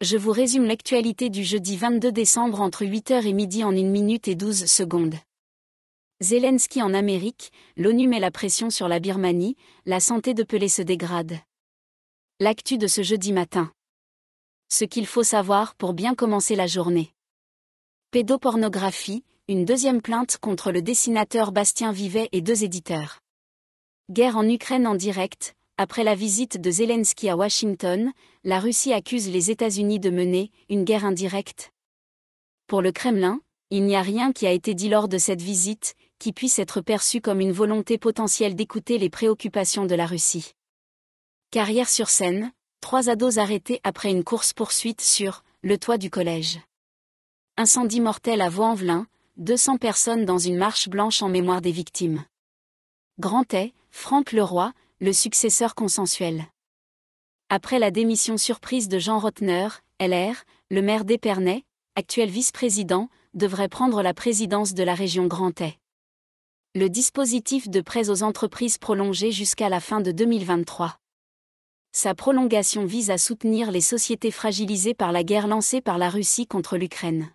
je vous résume l'actualité du jeudi 22 décembre entre 8h et midi en 1 minute et 12 secondes. Zelensky en Amérique, l'ONU met la pression sur la Birmanie, la santé de Pelé se dégrade. L'actu de ce jeudi matin. Ce qu'il faut savoir pour bien commencer la journée. Pédopornographie, une deuxième plainte contre le dessinateur Bastien Vivet et deux éditeurs. Guerre en Ukraine en direct, après la visite de Zelensky à Washington, la Russie accuse les États-Unis de mener une guerre indirecte. Pour le Kremlin, il n'y a rien qui a été dit lors de cette visite qui puisse être perçu comme une volonté potentielle d'écouter les préoccupations de la Russie. Carrière sur scène, trois ados arrêtés après une course-poursuite sur le toit du collège. Incendie mortel à Vaux-en-Velin, 200 personnes dans une marche blanche en mémoire des victimes. Grandet, Franck Leroy, le successeur consensuel. Après la démission surprise de Jean Rotner, LR, le maire d'Épernay, actuel vice-président, devrait prendre la présidence de la région Grand Est. Le dispositif de prêts aux entreprises prolongé jusqu'à la fin de 2023. Sa prolongation vise à soutenir les sociétés fragilisées par la guerre lancée par la Russie contre l'Ukraine.